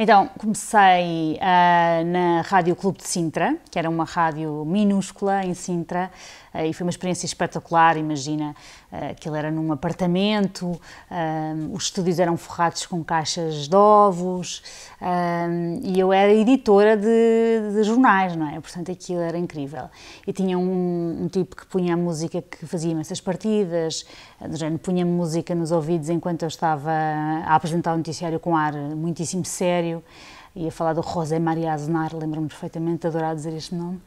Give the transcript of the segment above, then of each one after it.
Então, comecei uh, na Rádio Clube de Sintra, que era uma rádio minúscula em Sintra, eh, e foi uma experiência espetacular, imagina, eh, que era num apartamento, eh, os estúdios eram forrados com caixas de ovos e eu era editora de, de jornais, não é? Portanto, aquilo era incrível. E tinha um, um tipo que punha a música que fazia essas partidas, do género, punha música nos ouvidos enquanto eu estava a apresentar o um noticiário com ar muitíssimo sério ia falar do José Maria Aznar, lembro-me perfeitamente, adorava dizer este nome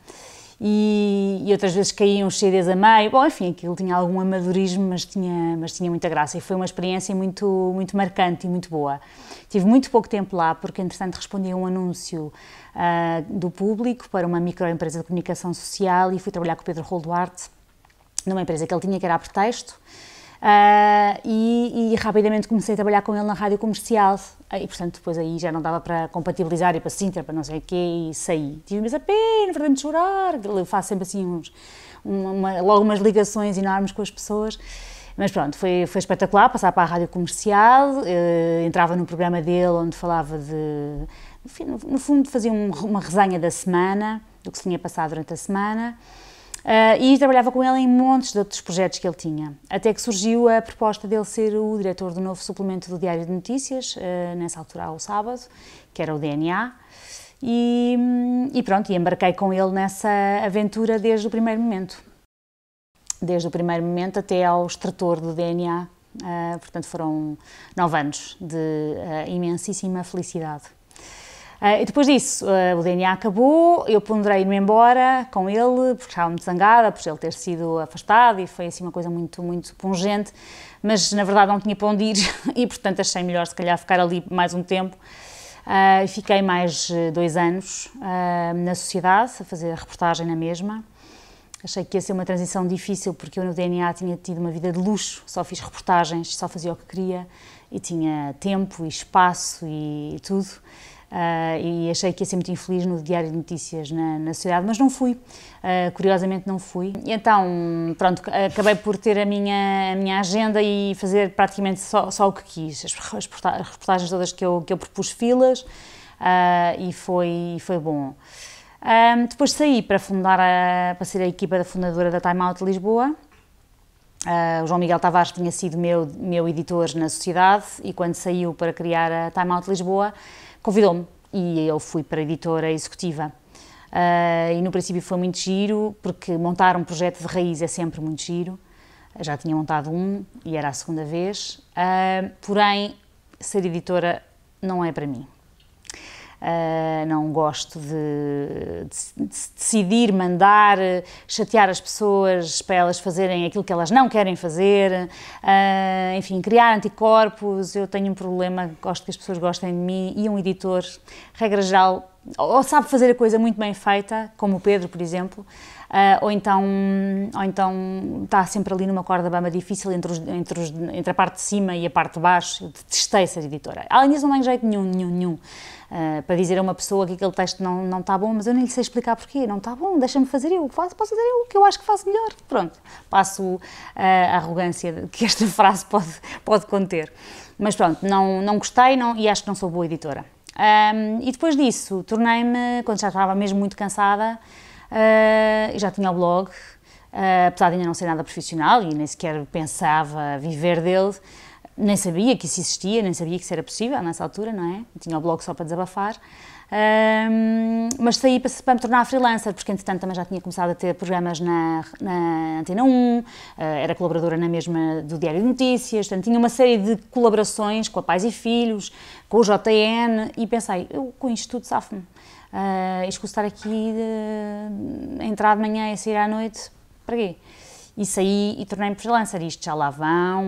e, e, outras vezes caíam os CDs a meio. Bom, enfim, aquilo tinha algum amadorismo, mas tinha, mas tinha muita graça e foi uma experiência muito, muito marcante e muito boa. Tive muito pouco tempo lá, porque entretanto respondi a um anúncio uh, do público para uma microempresa de comunicação social e fui trabalhar com o Pedro Rolduarte numa empresa que ele tinha que era a pretexto Uh, e, e, rapidamente comecei a trabalhar com ele na rádio comercial ah, e portanto depois aí já não dava para compatibilizar e para Sintra, para não sei o quê e saí. Tive mesmo a pena, verdade, de chorar, eu faço sempre assim uns, uma, logo umas ligações enormes com as pessoas. Mas pronto, foi, foi espetacular passar para a rádio comercial, uh, entrava no programa dele onde falava de. No, no fundo, fazia um, uma resenha da semana, do que se tinha passado durante a semana. Uh, e trabalhava com ele em montes de outros projetos que ele tinha, até que surgiu a proposta dele ser o diretor do novo suplemento do Diário de Notícias, uh, nessa altura ao sábado, que era o DNA, e, hum, e, pronto, e embarquei com ele nessa aventura desde o primeiro momento. Desde o primeiro momento até ao extrator do DNA, uh, ah, portanto foram nove anos de imensíssima felicidade. Uh, e depois disso, uh, o DNA acabou, eu ponderei me embora com ele, porque estava muito zangada, por ele ter sido afastado e foi assim uma coisa muito, muito pungente, mas na verdade não tinha para onde ir e portanto achei melhor se calhar ficar ali mais um tempo. Uh, fiquei mais dois anos na sociedade, a fazer a reportagem na mesma. Achei que ia ser uma transição difícil porque eu no DNA tinha tido uma vida de luxo, só fiz reportagens, só fazia o que queria e tinha tempo e espaço e tudo. Uh, e achei que ia ser muito infeliz no Diário de Notícias na, na cidade, mas não fui, uh, curiosamente não fui. Então, pronto, acabei por ter a minha, a minha agenda e fazer praticamente só, só o que quis. As, as reportagens todas que eu, que eu propus filas uh, e foi, foi bom. Um, depois saí para fundar, a, para ser a equipa da fundadora da Time Out Lisboa. Uh, o João Miguel Tavares tinha sido meu, meu editor na sociedade e quando saiu para criar a Time Out Lisboa, convidou-me e eu fui para a editora executiva. Uh, e no princípio foi muito giro, porque montar um projeto de raiz é sempre muito giro. Eu já tinha montado um e era a segunda vez. Uh, porém, ser editora não é para mim. Uh, não gosto de, de, de, decidir, mandar, chatear as pessoas para elas fazerem aquilo que elas não querem fazer, uh, enfim, criar anticorpos. Eu tenho um problema, gosto que as pessoas gostem de mim e um editor, regra geral, ou sabe fazer a coisa muito bem feita, como o Pedro, por exemplo uh, ou então ou então está sempre ali numa corda bamba difícil entre, os, entre, os, entre a parte de cima e a parte de baixo. Eu detestei ser editora. Além disso, não tenho jeito nenhum, nenhum, nenhum. Uh, para dizer a uma pessoa que aquele texto não, não está bom, mas eu nem lhe sei explicar porquê, não está bom, deixa-me fazer eu, faço, posso fazer eu o que eu acho que faço melhor. Pronto, passo ah, a arrogância que esta frase pode, pode conter. Mas pronto, não, não gostei não, e acho que não sou boa editora. Um, e depois disso, tornei-me, quando já estava mesmo muito cansada, Uh, já tinha o blog, uh, apesar de ainda não ser nada profissional e nem sequer pensava viver dele, nem sabia que isso existia, nem sabia que isso era possível nessa altura, não é? Tinha o blog só para desabafar. Ah, mas saí para, para me tornar freelancer, porque entretanto também já tinha começado a ter programas na, na Antena 1, eh, era colaboradora na mesma do Diário de Notícias, portanto tinha uma série de colaborações com a Pais e Filhos, com o JN, e pensei, eu com isto tudo safo-me. Uh, estar aqui de, a entrar de manhã e sair à noite, para quê? E saí e tornei-me freelancer. Isto já lá vão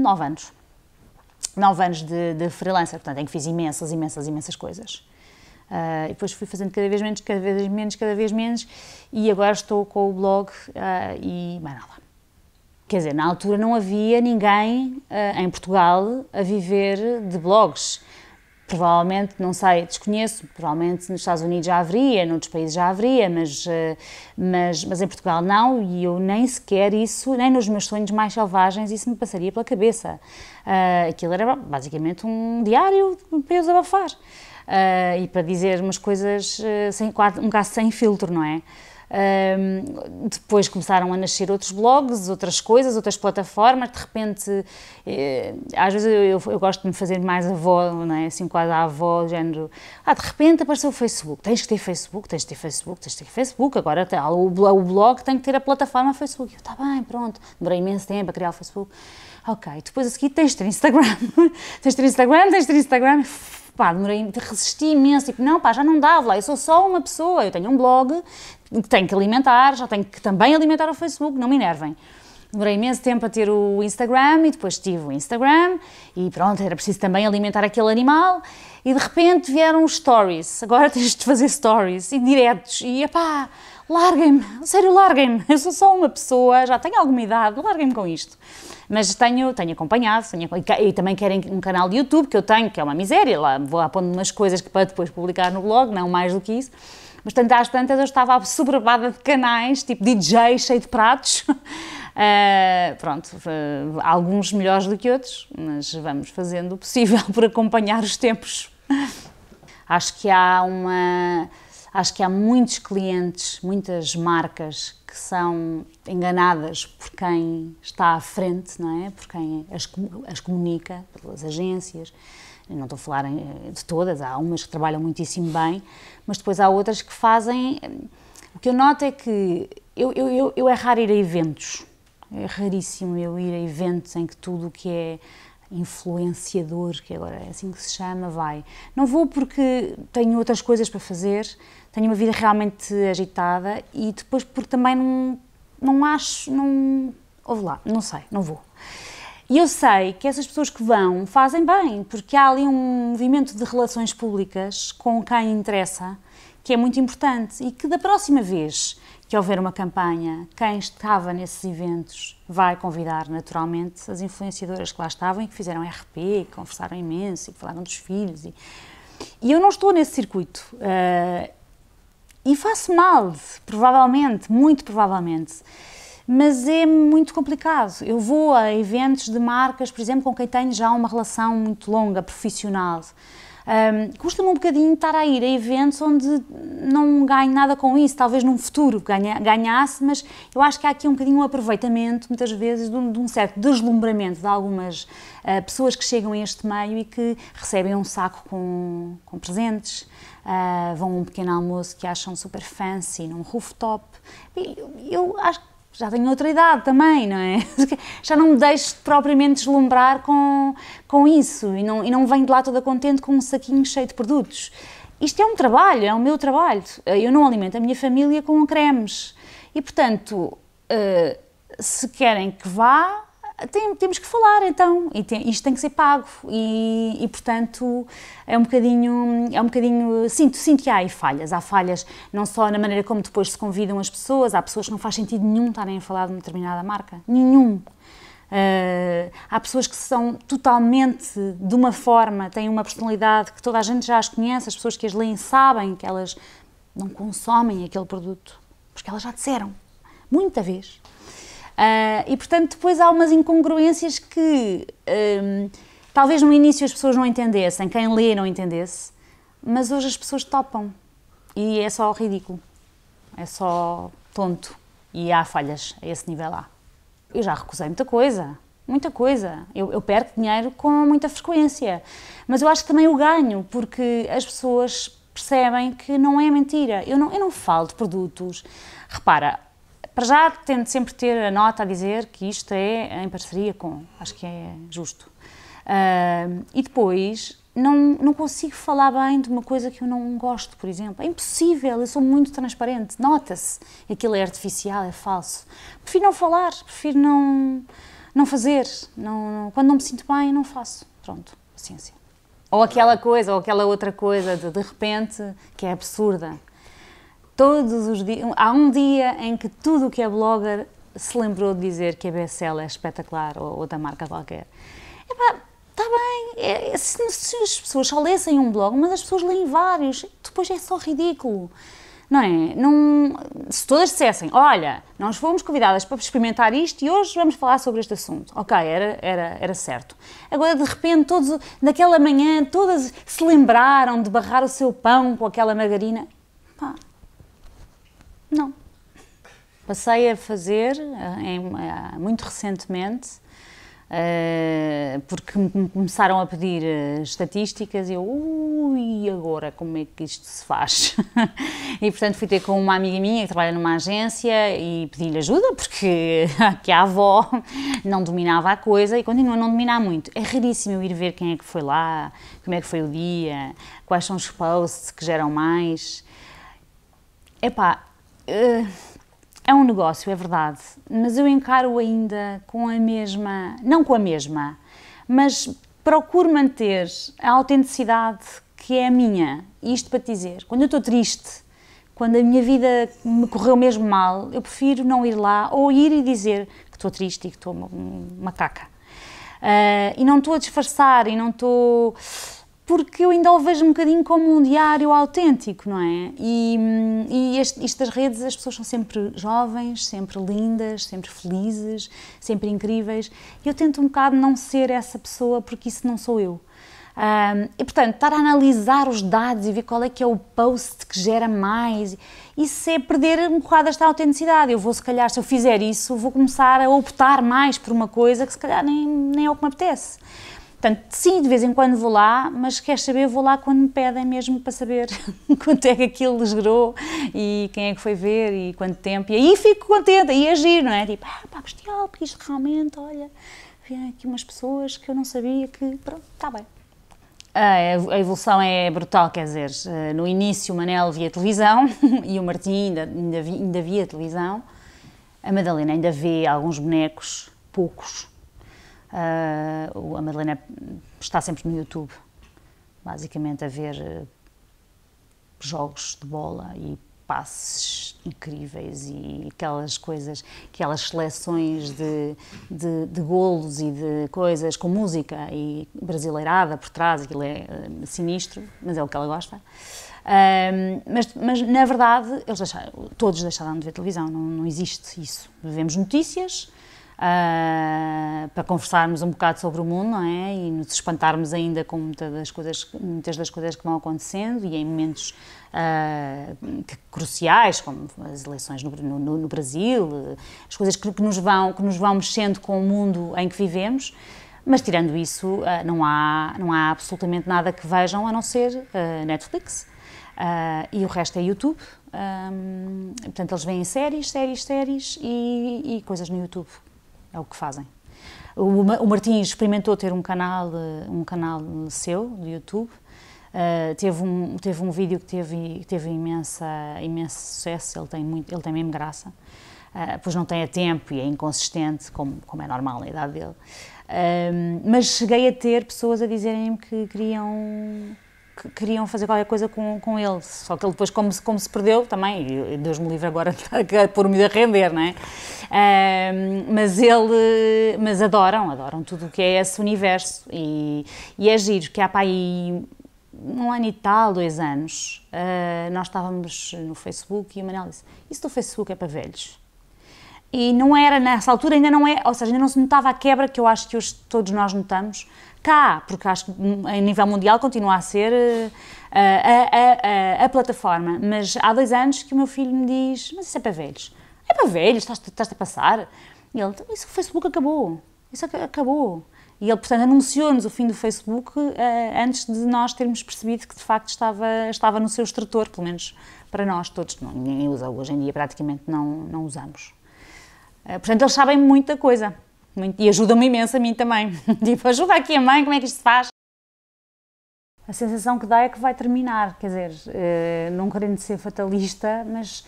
nove anos. Nove anos de, de freelancer, portanto, em que fiz imensas, imensas, imensas coisas. Uh, e depois fui fazendo cada vez menos, cada vez menos, cada vez menos, e agora estou com o blog uh, e mais nada. Quer dizer, na altura não havia ninguém uh, em Portugal a viver de blogs. Provavelmente, não sei, desconheço, provavelmente nos Estados Unidos já haveria, noutros países já haveria, mas, mas, mas em Portugal não, e eu nem sequer isso, nem nos meus sonhos mais selvagens, isso me passaria pela cabeça. aquilo era basicamente um diário para eu desabafar uh, e para dizer umas coisas ah, sem, um bocado sem filtro, não é? Um, ah, depois começaram a nascer outros blogs, outras coisas, outras plataformas. De repente, eh, às vezes eu, eu, eu, gosto de me fazer mais avó, não é? assim, quase a avó, género. Ah, de repente apareceu o Facebook. Tens que ter Facebook, tens que ter Facebook, tens que ter Facebook. Agora tá, o, blog, o blog tem que ter a plataforma Facebook. Eu, tá bem, pronto. Demorei imenso tempo a criar o Facebook. Ok, depois a seguir tens que ter Instagram. tens que ter Instagram, tens que ter Instagram pá, demorei, resisti imenso, tipo, não, pá, já não dava lá, eu sou só uma pessoa, eu tenho um blog que tenho que alimentar, já tenho que também alimentar o Facebook, não me enervem. Demorei imenso tempo a ter o Instagram e depois tive o Instagram e pronto, era preciso também alimentar aquele animal e de repente vieram os stories. Agora tens de fazer stories e diretos e epá, larguem-me, sério, larguem-me. Eu sou só uma pessoa, já tenho alguma idade, larguem-me com isto. Mas tenho, tenho acompanhado, tenho, e, também querem um canal de YouTube que eu tenho, que é uma miséria, lá vou apondo umas coisas que para depois publicar no blog, não mais do que isso. Mas tanto às tantas eu estava sobrevada de canais, tipo DJ cheio de pratos. Uh, pronto, uh, alguns melhores do que outros, mas vamos fazendo o possível por acompanhar os tempos. Acho que há uma Acho que há muitos clientes, muitas marcas que são enganadas por quem está à frente, não é? Por quem as, as comunica, pelas agências. Eu não estou a falar eh, de todas, há umas que trabalham muitíssimo bem, mas depois há outras que fazem. Eh, o que eu noto é que eu, eu, eu, eu é raro ir a eventos. É raríssimo eu ir a eventos em que tudo o que é influenciador, que agora é assim que se chama, vai. Não vou porque tenho outras coisas para fazer, tenho uma vida realmente agitada e depois porque também não, não acho, não. Ouve lá, não sei, não vou. E eu sei que essas pessoas que vão fazem bem, porque há ali um movimento de relações públicas com quem interessa, que é muito importante e que da próxima vez que houver uma campanha, quem estava nesses eventos vai convidar naturalmente as influenciadoras que lá estavam e que fizeram RP, que conversaram imenso e que falaram dos filhos. E, e eu não estou nesse circuito. Uh, e faço mal, provavelmente, muito provavelmente. Mas é muito complicado. Eu vou a eventos de marcas, por exemplo, com quem tenho já uma relação muito longa, profissional. Um, Custa-me um bocadinho estar a ir a eventos onde não ganho nada com isso. Talvez num futuro ganha, ganhasse, mas eu acho que há aqui um bocadinho um aproveitamento, muitas vezes, de um, de um certo deslumbramento de algumas uh, pessoas que chegam a este meio e que recebem um saco com, com presentes uh, vão a um pequeno almoço que acham super fancy, num rooftop. Eu, eu acho que já tenho outra idade também, não é? Já não me deixo propriamente deslumbrar com, com isso e não, e não venho de lá toda contente com um saquinho cheio de produtos. Isto é um trabalho, é o meu trabalho. Eu não alimento a minha família com cremes. E, portanto, uh, se querem que vá, tem, temos que falar então, e tem, isto tem que ser pago, e, e, portanto é um bocadinho, é um bocadinho, sinto, sinto que há falhas, há falhas não só na maneira como depois se convidam as pessoas, há pessoas que não faz sentido nenhum estarem a falar de uma determinada marca, nenhum. Uh, há pessoas que são totalmente de uma forma, têm uma personalidade que toda a gente já as conhece, as pessoas que as leem sabem que elas não consomem aquele produto, porque elas já disseram, muita vez. Ah, e, portanto, depois há umas incongruências que um, talvez no início as pessoas não entendessem, quem lê não entendesse, mas hoje as pessoas topam. E é só ridículo. É só tonto. E há falhas a esse nível lá. Eu já recusei muita coisa. Muita coisa. Eu, eu perco dinheiro com muita frequência. Mas eu acho que também o ganho, porque as pessoas percebem que não é mentira. Eu não, eu não falo de produtos. Repara, para já tento sempre ter a nota a dizer que isto é em parceria com, acho que é justo. Uh, e depois, não, não consigo falar bem de uma coisa que eu não gosto, por exemplo. É impossível, eu sou muito transparente, nota-se. Aquilo é artificial, é falso. Prefiro não falar, prefiro não, não fazer. Não, quando não me sinto bem, não faço. Pronto, paciência. Ou aquela coisa, ou aquela outra coisa de, de repente que é absurda todos os dias, há um dia em que tudo o que é blogger se lembrou de dizer que a BSL é espetacular ou outra marca qualquer. Epá, está bem, é, é se, se, as pessoas só lessem um blog, mas as pessoas leem vários, depois é só ridículo. Não é? Não, se todas dissessem, olha, nós fomos convidadas para experimentar isto e hoje vamos falar sobre este assunto. Ok, era, era, era certo. Agora, de repente, todos, naquela manhã, todas se lembraram de barrar o seu pão com aquela margarina. Pá, não. Passei a fazer eh, em, eh, muito recentemente, eh, porque me começaram a pedir estatísticas e eu, ui, agora como é que isto se faz? e portanto fui ter com uma amiga minha que trabalha numa agência e pedi-lhe ajuda porque que a avó não dominava a coisa e continua a não dominar muito. É raríssimo eu ir ver quem é que foi lá, como é que foi o dia, quais são os posts que geram mais. Epá, eh, é um negócio, é verdade, mas eu encaro ainda com a mesma, não com a mesma, mas procuro manter a autenticidade que é a minha. Isto para te dizer, quando eu estou triste, quando a minha vida me correu mesmo mal, eu prefiro não ir lá ou ir e dizer que estou triste e que estou uma Uh, e não estou a disfarçar e não estou. Tô porque eu ainda o vejo um bocadinho como um diário autêntico, não é? E, e este, estas redes, as pessoas são sempre jovens, sempre lindas, sempre felizes, sempre incríveis. E eu tento um bocado não ser essa pessoa, porque isso não sou eu. Um, e portanto, estar a analisar os dados e ver qual é que é o post que gera mais, isso é perder um bocado esta autenticidade. Eu vou, se calhar, se eu fizer isso, vou começar a optar mais por uma coisa que se calhar nem, nem é o que me apetece. Portanto, sim, de vez em quando vou lá, mas queres saber, vou lá quando me pedem mesmo para saber quanto é que aquilo desgrou e quem é que foi ver e quanto tempo. E aí fico contente, aí agir, é não é? Tipo, ah, pá, bestial, porque isto realmente, olha, vêm aqui umas pessoas que eu não sabia que. Pronto, está bem. A evolução é brutal, quer dizer, eh, no início o Manel via televisão e o Martim ainda, ainda, via, ainda via televisão, a Madalena ainda vê alguns bonecos, poucos, Uh, a Madalena está sempre no YouTube, basicamente a ver ah, jogos de bola e passes incríveis e aquelas coisas, aquelas seleções de, de, de, golos e de coisas com música e brasileirada por trás, aquilo é ah, sinistro, mas é o que ela gosta. Um, mas, mas, na verdade, eles deixaram, todos deixaram de ver televisão, não, não existe isso. Vemos notícias, uh, para conversarmos um bocado sobre o mundo, não é? E nos espantarmos ainda com muita das coisas, muitas das coisas que vão acontecendo e em momentos uh, que, cruciais, como as eleições no, no, no Brasil, as coisas que, que, nos vão, que nos vão mexendo com o mundo em que vivemos. Mas tirando isso, ah, não há, não há absolutamente nada que vejam a não ser Netflix e o resto é YouTube. portanto, eles veem séries, séries, séries e, e coisas no YouTube é o que fazem. O, Martins experimentou ter um canal, um canal seu, do YouTube, Uh, teve, um, teve um vídeo que teve, teve imensa, imenso sucesso, ele tem, muito, ele tem mesmo graça, uh, pois não tem a tempo e é inconsistente, como, como é normal na idade dele. Uh, mas cheguei a ter pessoas a dizerem-me que queriam que queriam fazer qualquer coisa com, com ele. Só que ele depois, como se, como se perdeu, também, Deus me livre agora de pôr-me a render, não é? mas ele, mas adoram, adoram tudo o que é esse universo e, e é giro, que há para aí um ano e tal, dois anos, uh, nós estávamos no Facebook e o Manel disse, isso do Facebook é para velhos. E não era, nessa altura ainda não é, ou seja, ainda não se notava a quebra que eu acho que hoje todos nós notamos, cá, porque acho que a nível mundial continua a ser uh, a, a, a, a, plataforma. Mas há dois anos que o meu filho me diz: Mas isso é para velhos. É para velhos, estás-te estás a passar? E ele: então, Isso o Facebook acabou. Isso acabou. E ele, portanto, anunciou-nos o fim do Facebook uh, antes de nós termos percebido que de facto estava, estava no seu extrator, pelo menos para nós todos. Não, ninguém usa hoje em dia, praticamente não, não usamos. Uh, portanto, eles sabem muita coisa. Muito, e ajuda-me imenso a mim também. tipo, ajuda aqui a mãe, como é que isto se faz? A sensação que dá é que vai terminar, quer dizer, eh, não querendo ser fatalista, mas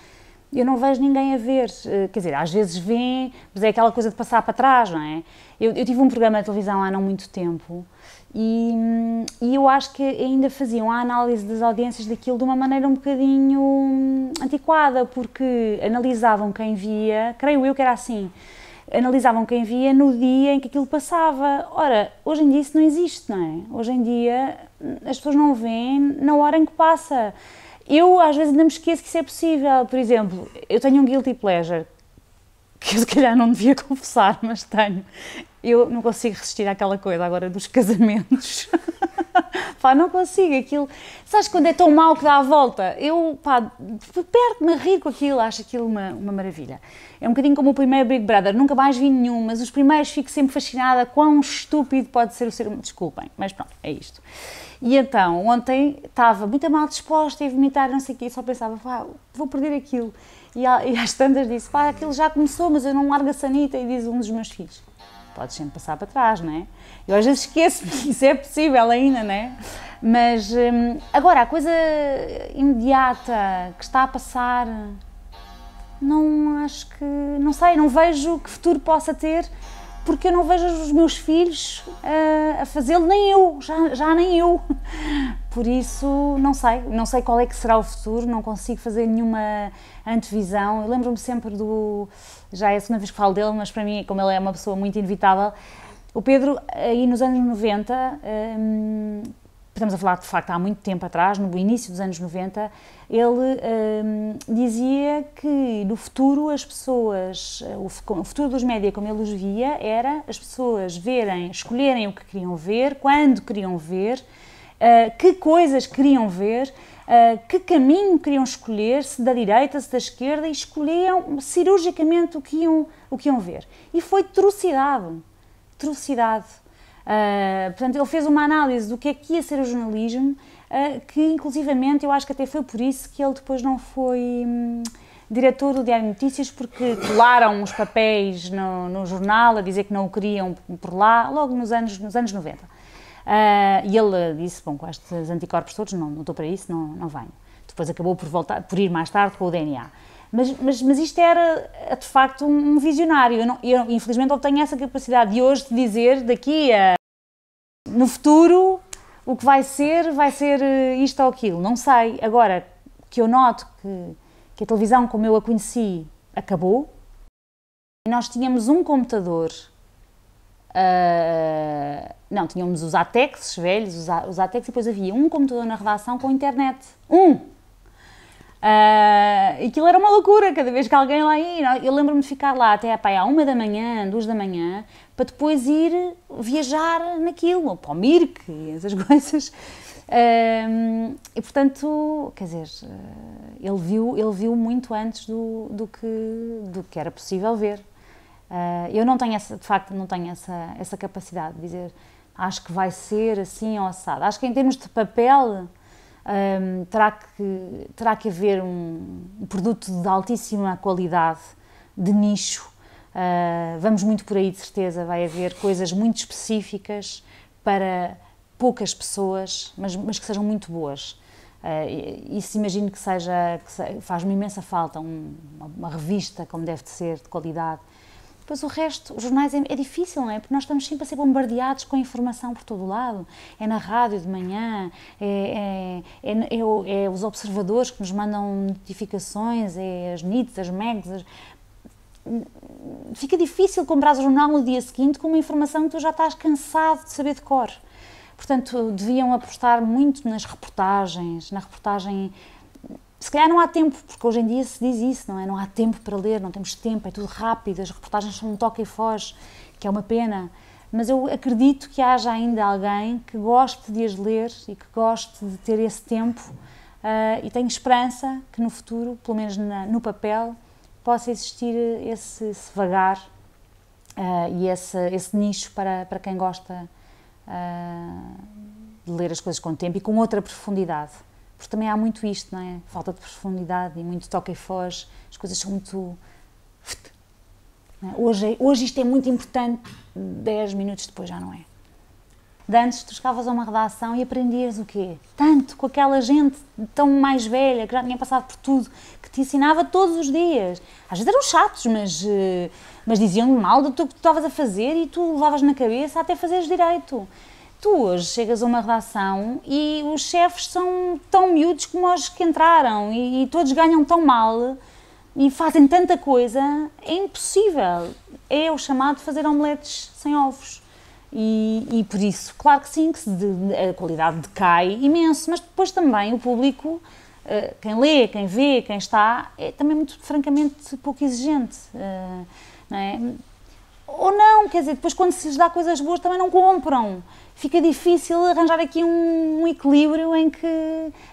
eu não vejo ninguém a ver. Eh, quer dizer, às vezes vê, mas é aquela coisa de passar para trás, não é? Eu, eu tive um programa de televisão há não muito tempo e, e, eu acho que ainda faziam a análise das audiências daquilo de uma maneira um bocadinho hum, antiquada, porque analisavam quem via, creio eu que era assim analisavam quem via no dia em que aquilo passava. Ora, hoje em dia isso não existe, não é? Hoje em dia as pessoas não veem na hora em que passa. Eu às vezes ainda me esqueço que isso é possível. Por exemplo, eu tenho um guilty pleasure que eu se calhar não devia confessar, mas tenho, eu não consigo resistir àquela coisa agora dos casamentos. pá, não consigo aquilo. Sabes quando é tão mau que dá a volta? Eu, pá, perto-me a rir com aquilo, acho aquilo uma, uma maravilha. É um bocadinho como o primeiro Big Brother, nunca mais vi nenhum, mas os primeiros fico sempre fascinada quão estúpido pode ser o ser humano. Desculpem, mas pronto, é isto. E então, ontem estava muito mal disposta e vomitar, não sei o quê, só pensava, pá, vou perder aquilo. E, e às tantas disse, pá, aquilo já começou, mas eu não largo a sanita, e diz um dos meus filhos podes sempre passar para trás, não é? Eu às vezes esqueço-me que isso é possível ainda, não é? Mas hum, agora, a coisa imediata que está a passar, não acho que. Não sei, não vejo que futuro possa ter, porque eu não vejo os meus filhos a, eh, a fazê-lo, nem eu, já, já nem eu. Por isso, não sei, não sei qual é que será o futuro, não consigo fazer nenhuma antevisão. Eu lembro-me sempre do já é a segunda vez que falo dele, mas para mim, como ele é uma pessoa muito inevitável, o Pedro, aí nos anos 90, hum, estamos a falar de facto há muito tempo atrás, no início dos anos 90, ele hum, dizia que no futuro as pessoas, o futuro dos média como ele os via, era as pessoas verem, escolherem o que queriam ver, quando queriam ver, eh, que coisas queriam ver, uh, que caminho queriam escolher, se da direita, se da esquerda, e escolhiam cirurgicamente o que iam, o que iam ver. E foi trucidado, trucidado. Uh, portanto, ele fez uma análise do que é que ia ser o jornalismo, que inclusivamente eu acho que até foi por isso que ele depois não foi... Hum, diretor do Diário de Notícias porque colaram os papéis no, no, jornal a dizer que não o queriam por lá, logo nos anos, nos anos 90. Uh, e ele disse, bom, com estes anticorpos todos, não, não estou para isso, não, não venho. Depois acabou por, voltar, por ir mais tarde com o DNA. Mas, mas, mas isto era, é, de facto, um visionário. Eu, não, eu infelizmente, não tenho essa capacidade de hoje de dizer, daqui a... No futuro, o que vai ser, vai ser eh, isto ou aquilo, não sei. Agora, que eu noto que, que a televisão, como eu a conheci, acabou. Nós tínhamos um computador uh, não, tínhamos os ATEX velhos, os, os ATEX, e depois havia um computador na redação com internet. Um! Uh, aquilo era uma loucura, cada vez que alguém lá ia. Eu lembro-me de ficar lá até pá, à uma da manhã, duas da manhã, para depois ir viajar naquilo, para o Mirk e essas coisas. Uh, e portanto, quer dizer, ah, ele viu, ele viu muito antes do, do, que, do que era possível ver. Uh, eu não tenho essa, de facto, não tenho essa, essa capacidade de dizer acho que vai ser assim ou assado. Acho que em termos de papel um, terá, que, terá que haver um, produto de altíssima qualidade, de nicho. Uh, vamos muito por aí, de certeza. Vai haver coisas muito específicas para poucas pessoas, mas, mas que sejam muito boas. Uh, ah, isso imagino que seja, que faz-me imensa falta, um, uma, uma, revista como deve de ser, de qualidade, Pois o resto, os jornais é, é, difícil, não é? Porque nós estamos sempre a ser bombardeados com informação por todo o lado. É na rádio de manhã, é, é, é os observadores que nos mandam notificações, é as NITs, as MEGs. As... Fica difícil comprar o jornal no dia seguinte com uma informação que tu já estás cansado de saber de cor. Portanto, deviam apostar muito nas reportagens, na reportagem se calhar não há tempo, porque hoje em dia se diz isso, não é? Não há tempo para ler, não temos tempo, é tudo rápido, as reportagens são um toque e foge, que é uma pena. Mas eu acredito que haja ainda alguém que goste de as ler e que goste de ter esse tempo uh, e tenho esperança que no futuro, pelo menos na, no papel, possa existir esse, esse vagar uh, e esse, esse, nicho para, para quem gosta uh, de ler as coisas com tempo e com outra profundidade. Porque também há muito isto, não é? Falta de profundidade e muito toque e foge. As coisas são muito. É? Hoje, hoje isto é muito importante, 10 minutos depois já não é. De antes tu chegavas a uma redação e aprendias o quê? Tanto com aquela gente tão mais velha, que já tinha passado por tudo, que te ensinava todos os dias. Às vezes eram chatos, mas, eh, mas diziam mal do que tu estavas a fazer e tu levavas na cabeça até fazeres direito tu hoje chegas a uma redação e os chefes são tão miúdos como os que entraram e, e todos ganham tão mal e fazem tanta coisa, é impossível. É o chamado de fazer omeletes sem ovos. E, e por isso, claro que sim, que de, a qualidade decai imenso, mas depois também o público, eh, quem lê, quem vê, quem está, é também muito, francamente, pouco exigente. Eh, não é? Ou não, quer dizer, depois quando se lhes dá coisas boas também não compram fica difícil arranjar aqui um, um, equilíbrio em que,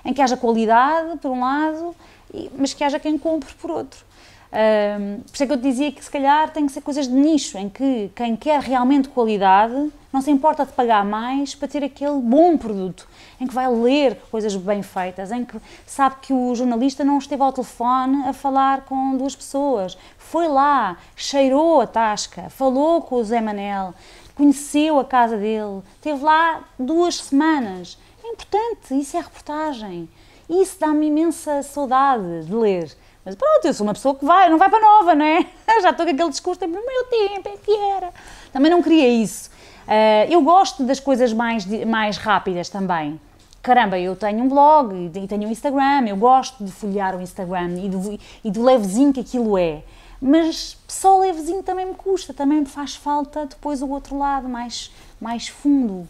em que haja qualidade, por um lado, e, mas que haja quem compre, por outro. Um, por isso é que eu te dizia que se calhar tem que ser coisas de nicho, em que quem quer realmente qualidade não se importa de pagar mais para ter aquele bom produto, em que vai ler coisas bem feitas, em que sabe que o jornalista não esteve ao telefone a falar com duas pessoas, foi lá, cheirou a tasca, falou com o Zé Manel conheceu a casa dele, teve lá duas semanas. É importante, isso é reportagem. Isso dá-me imensa saudade de ler. Mas pronto, eu sou uma pessoa que vai, não vai para nova, não é? Já estou com aquele discurso, no meu tempo, é que era. Também não queria isso. Uh, eu gosto das coisas mais, mais rápidas também. Caramba, eu tenho um blog e tenho um Instagram, eu gosto de folhear o Instagram e do, e do levezinho que aquilo é mas só levezinho também me custa, também me faz falta depois o outro lado mais, mais fundo,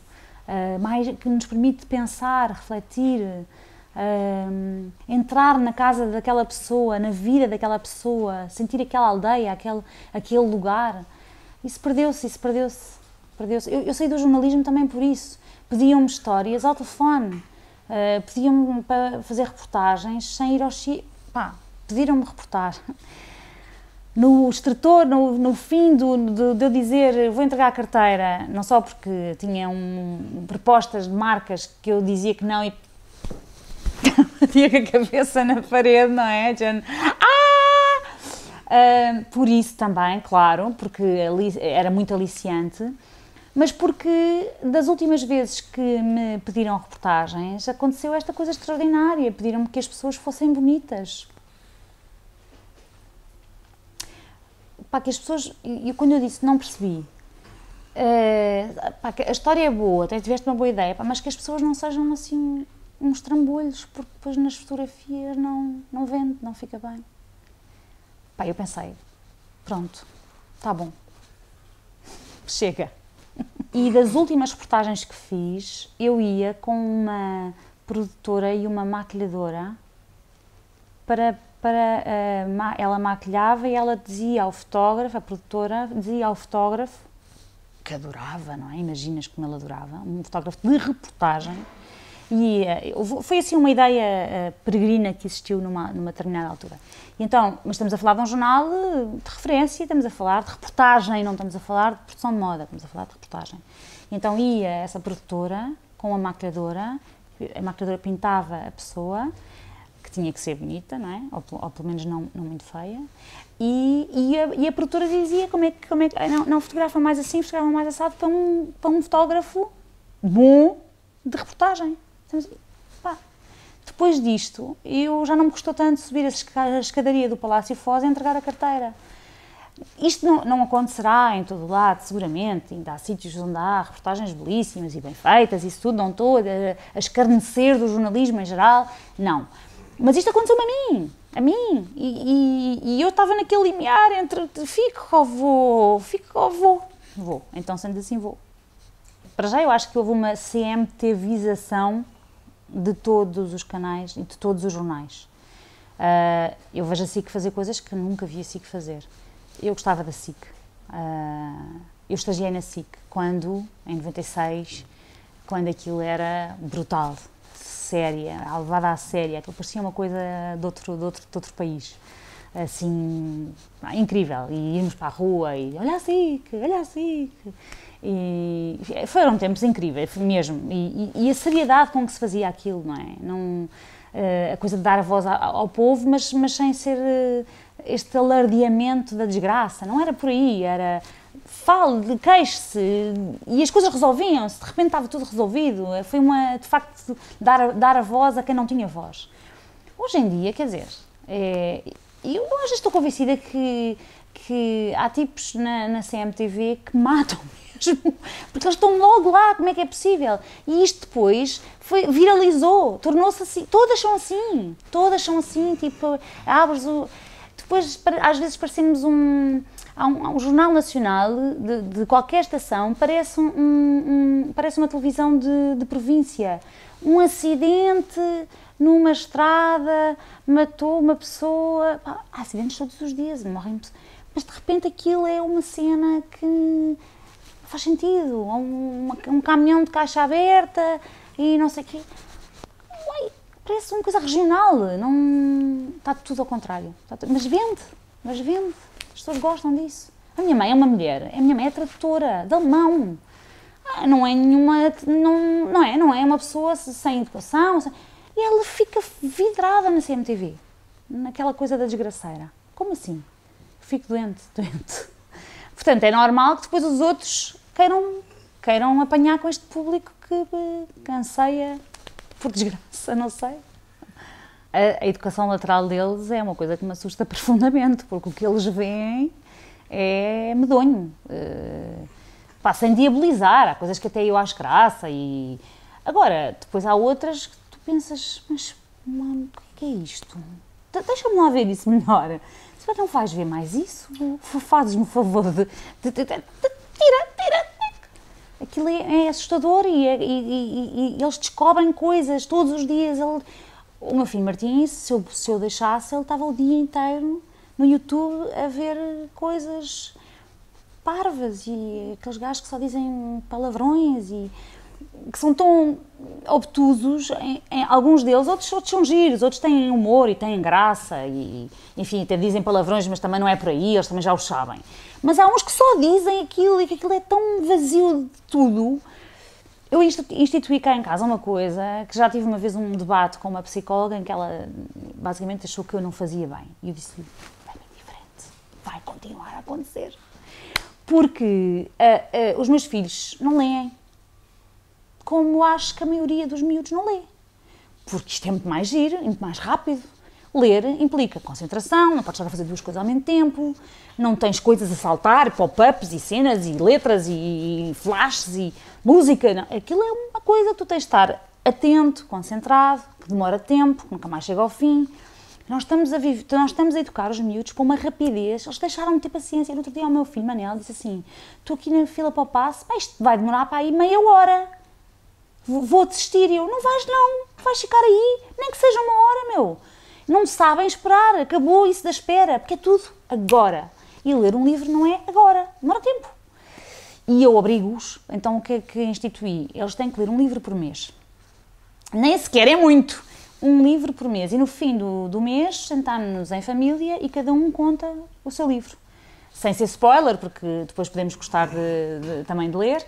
uh, mais, que nos permite pensar, refletir, uh, entrar na casa daquela pessoa, na vida daquela pessoa, sentir aquela aldeia, aquele, aquele lugar. Isso perdeu-se, isso perdeu-se. Perdeu eu, eu saí do jornalismo também por isso. Pediam-me histórias ao telefone, uh, pediam-me para fazer reportagens sem ir ao Chi, Pá, pediram-me reportar no estretor, no, no fim do, do, de eu dizer vou entregar a carteira, não só porque tinha um, propostas de marcas que eu dizia que não e batia com a cabeça na parede, não é? Jan? Ah! Uh, por isso também, claro, porque ali, era muito aliciante, mas porque das últimas vezes que me pediram reportagens aconteceu esta coisa extraordinária: pediram-me que as pessoas fossem bonitas, pá, que as pessoas. E quando eu disse não percebi, uh, pá, que a história é boa, até tiveste uma boa ideia, pá, mas que as pessoas não sejam assim uns trambolhos, porque depois nas fotografias não, não vende, não fica bem. Pá, eu pensei, pronto, tá bom, chega. E das últimas reportagens que fiz, eu ia com uma produtora e uma maquilhadora para para uh, ela maquilhava e ela dizia ao fotógrafo, a produtora dizia ao fotógrafo que adorava, não é? Imaginas como ela adorava, um fotógrafo de reportagem. E uh, foi assim uma ideia uh, peregrina que existiu numa, numa determinada altura. E então, mas estamos a falar de um jornal de, de referência, estamos a falar de reportagem, não estamos a falar de produção de moda, estamos a falar de reportagem. E então ia essa produtora com a maquilhadora, a maquilhadora pintava a pessoa, tinha que ser bonita, não é? Ou, ou pelo menos não, não muito feia. E, e, a, e, a, produtora dizia como é que, como é que não, não fotografa mais assim, fotografa mais assado para um, para um fotógrafo bom de reportagem. Pá. Depois disto, eu já não me custou tanto subir a escadaria do Palácio Foz e entregar a carteira. Isto não, não, acontecerá em todo o lado, seguramente. Ainda há sítios onde há reportagens belíssimas e bem feitas, isso tudo, não estou a, a escarnecer do jornalismo em geral, não. Mas isto aconteceu-me a mim, a mim. E, e, e eu estava naquele limiar entre fico ou vou, fico ou vou. Vou, então sendo assim vou. Para já eu acho que houve uma CMTVização de todos os canais e de todos os jornais. Uh, eu vejo a SIC fazer coisas que nunca vi a SIC fazer. Eu gostava da SIC. Uh, eu estagiei na SIC quando, em 96, quando aquilo era brutal séria, levada à séria, aquilo parecia uma coisa de outro, de outro, de outro país. Assim, incrível. E irmos para a rua e olha assim olha assim E foram tempos incríveis, mesmo. E, e, e, a seriedade com que se fazia aquilo, não é? Não, eh, a coisa de dar a voz ao, ao povo, mas, mas sem ser eh, este alardeamento da desgraça. Não era por aí, era fale, queixe-se e as coisas resolviam-se, de repente estava tudo resolvido. Foi uma, de facto, dar, dar a voz a quem não tinha voz. Hoje em dia, quer dizer, é, eu às vezes estou convencida que, que há tipos na, na CMTV que matam mesmo, porque eles estão logo lá, como é que é possível? E isto depois foi, viralizou, tornou-se assim, todas são assim, todas são assim, tipo, abres o depois às vezes parecemos um, um, um jornal nacional de, de, qualquer estação parece, um, um parece uma televisão de, de, província. Um acidente numa estrada matou uma pessoa. Pá, há acidentes todos os dias, morrem pessoas. Mas de repente aquilo é uma cena que faz sentido. Um, um caminhão de caixa aberta e não sei o quê. Uai, parece uma coisa regional. Não, está tudo ao contrário. Tá mas vende, mas vende. As pessoas gostam disso. A minha mãe é uma mulher, a minha mãe é tradutora de alemão. Ah, não é nenhuma, não, não é, não é uma pessoa sem educação. Sem... E ela fica vidrada na CMTV, naquela coisa da desgraceira. Como assim? Fico doente, doente. Portanto, é normal que depois os outros queiram, queiram apanhar com este público que canseia eh, por desgraça, não sei a, a educação lateral deles é uma coisa que me assusta profundamente, porque o que eles veem é medonho. Uh, pá, sem diabolizar, há coisas que até eu acho graça e... Agora, depois há outras que tu pensas, mas, mano, o que é isto? Deixa-me lá ver isso melhor. Se não vais ver mais isso, fazes-me o favor de... de, de, de tira, tira! Aquilo é, é assustador e, é, e, e, e eles descobrem coisas todos os dias. Ele, o meu filho Martins, se eu, se eu deixasse, ele estava o dia inteiro no YouTube a ver coisas parvas e aqueles gajos que só dizem palavrões e que são tão obtusos, em, em alguns deles, outros, outros, são giros, outros têm humor e têm graça e, enfim, até dizem palavrões, mas também não é por aí, eles também já o sabem. Mas há uns que só dizem aquilo e que aquilo é tão vazio de tudo eu instituí cá em casa uma coisa que já tive uma vez um debate com uma psicóloga em que ela basicamente achou que eu não fazia bem. E eu disse-lhe, bem é diferente, vai continuar a acontecer. Porque uh, uh, os meus filhos não leem, como acho que a maioria dos miúdos não lê. Porque isto é muito mais giro, muito mais rápido. Ler implica concentração, não podes estar a fazer duas coisas ao mesmo tempo, não tens coisas a saltar, pop-ups e cenas e letras e flashes e música. Não. Aquilo é uma coisa que tu tens de estar atento, concentrado, que demora tempo, que nunca mais chega ao fim. Nós estamos, a viver, nós estamos a educar os miúdos com uma rapidez, eles deixaram de ter paciência. No outro dia, o meu filho Manel disse assim: Estou aqui na fila para o passo, mas isto vai demorar para aí meia hora. Vou desistir. eu: Não vais, não, vais ficar aí, nem que seja uma hora, meu não sabem esperar, acabou isso da espera, porque é tudo agora. E ler um livro não é agora, demora tempo. E eu obrigo-os, então o que é que instituí? Eles têm que ler um livro por mês. Nem sequer é muito! Um livro por mês. E no fim do, do mês, sentar nos em família e cada um conta o seu livro. Sem ser spoiler, porque depois podemos gostar de, de, também de ler.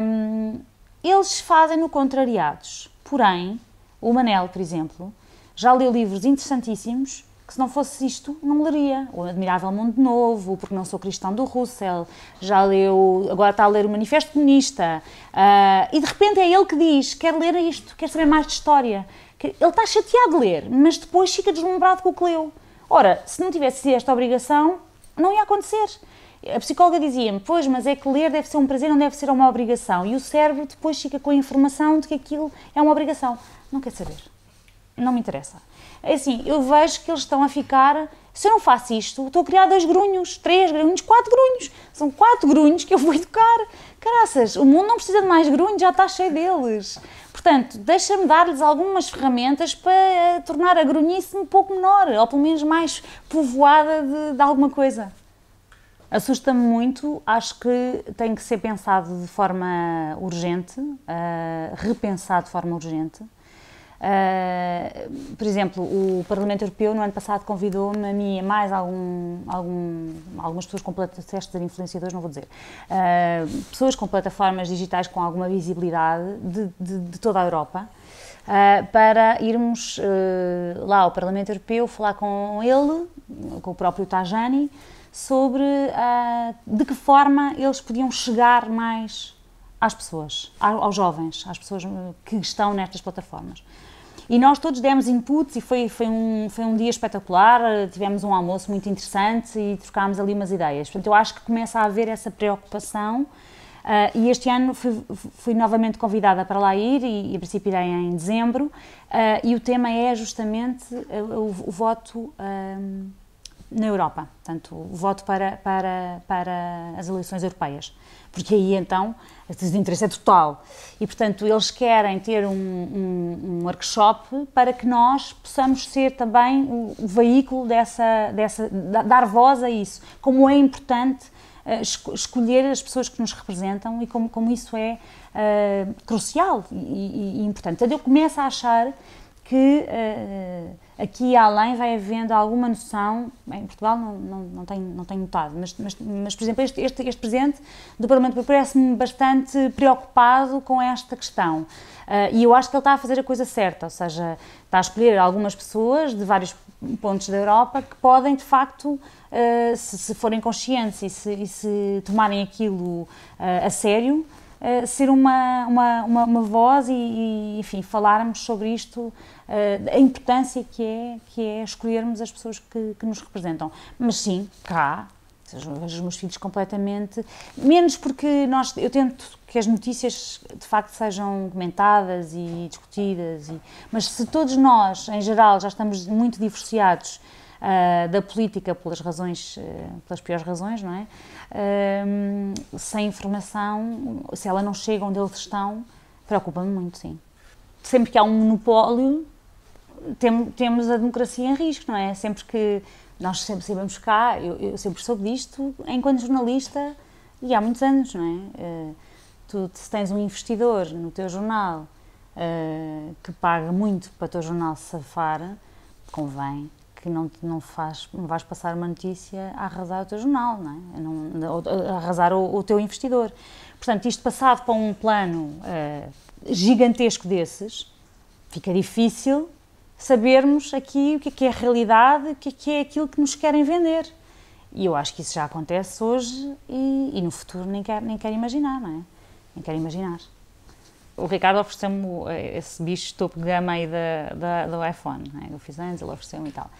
Um, eles fazem-no contrariados. Porém, o Manel, por exemplo, já leu livros interessantíssimos que se não fosse isto, não leria. O Admirável Mundo Novo, Porque Não Sou Cristão, do Russell, já leu, agora está a ler o Manifesto Comunista, uh, e de repente é ele que diz, quer ler isto, quer saber mais de história. Ele está chateado de ler, mas depois fica deslumbrado com o que leu. Ora, se não tivesse sido esta obrigação, não ia acontecer. A psicóloga dizia-me, pois, mas é que ler deve ser um prazer, não deve ser uma obrigação. E o cérebro depois fica com a informação de que aquilo é uma obrigação. Não quer saber não me interessa. É assim, eu vejo que eles estão a ficar. Se eu não faço isto, estou a criar dois grunhos, três grunhos, quatro grunhos. São quatro grunhos que eu vou educar. Caraças, o mundo não precisa de mais grunhos, já está cheio deles. Portanto, deixa-me dar-lhes algumas ferramentas para eh, tornar a grunhice um pouco menor, ou pelo menos mais povoada de, de alguma coisa. Assusta-me muito, acho que tem que ser pensado de forma urgente, uh, repensado de forma urgente. Uh, por exemplo, o Parlamento Europeu no ano passado convidou-me a mim e mais algum, algum, algumas pessoas com plataformas, influenciadores, não vou dizer, uh, pessoas com plataformas digitais com alguma visibilidade de, de, de toda a Europa. Uh, para irmos lá ao Parlamento Europeu falar com ele, com o próprio Tajani, sobre de que forma eles podiam chegar mais às pessoas, aos jovens, às pessoas que estão nestas plataformas. E nós todos demos inputs e foi, foi, um, foi um dia espetacular, eh, tivemos um almoço muito interessante e trocámos ali umas ideias. Portanto, eu acho que começa a haver essa preocupação Uh, e este ano fui, fui, novamente convidada para lá ir e, e a princípio irei em dezembro. Uh, e o tema é justamente o, o voto ehm, na Europa, portanto, voto para, para, para as eleições europeias, porque aí então o desinteresse é total. E, portanto, eles querem ter um, um, um workshop para que nós possamos ser também o veículo dessa, dessa, dar voz a isso, como é importante uh, escolher as pessoas que nos representam e como, como isso é uh, crucial e, e, e importante. Portanto, eu começo a achar que. Uh, aqui e além vai havendo alguma noção, em Portugal não, não, não, tenho, não tenho notado, mas, mas, mas por exemplo este, este, este Presidente do Parlamento Europeu parece-me bastante preocupado com esta questão uh, e eu acho que ele está a fazer a coisa certa, ou seja, está a escolher algumas pessoas de vários pontos da Europa que podem de facto, uh, se, se forem conscientes e se, e se tomarem aquilo uh, a sério, eh, ser uma, uma, uma, uma voz e, e, enfim, falarmos sobre isto, uh, eh, a importância que é, que é escolhermos as pessoas que, que nos representam. Mas sim, cá, vejo os meus filhos completamente, menos porque nós, eu tento que as notícias de facto sejam comentadas e discutidas, e, mas se todos nós, em geral, já estamos muito divorciados uh, da política pelas razões, uh, pelas piores razões, não é? Uh, sem informação, se ela não chega onde eles estão, preocupa-me muito, sim. Sempre que há um monopólio, tem, temos a democracia em risco, não é? Sempre que nós sempre sabemos cá, eu, eu sempre soube disto enquanto jornalista e há muitos anos, não é? tu, se tens um investidor no teu jornal Uh, que paga muito para o teu jornal se safar, convém que não, não, faz, não vais passar uma notícia a arrasar o teu jornal, não é? Não, a arrasar o, o, teu investidor. Portanto, isto passado para um plano uh, gigantesco desses, fica difícil sabermos aqui o que é, que é a realidade, o que é, que é aquilo que nos querem vender. E eu acho que isso já acontece hoje e, e no futuro nem quero, nem quero imaginar, não é? Nem quero imaginar o Ricardo ofereceu-me eh, esse bicho topo de gama aí da, da, do iPhone, né? eu fiz antes, ele ofereceu-me e tal.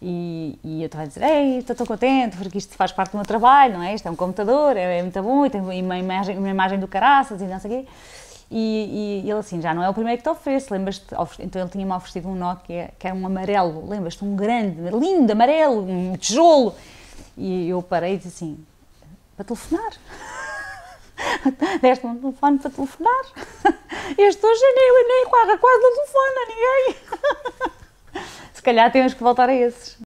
E, e eu estava a dizer, ei, estou contente porque isto faz parte do meu trabalho, não é? Isto é um computador, é, é muito bom e tem uma imagem, uma imagem do caraças e não sei o quê. E, e, ele assim, já não é o primeiro que te oferece, lembras-te? Então ele tinha-me oferecido um Nokia que era um amarelo, lembras-te? Um grande, lindo amarelo, um tijolo. E eu parei e disse assim, para telefonar. Deste-me um telefone para telefonar. Este hoje nem, nem quase, quase não telefona a ninguém. Se calhar temos que voltar a esses.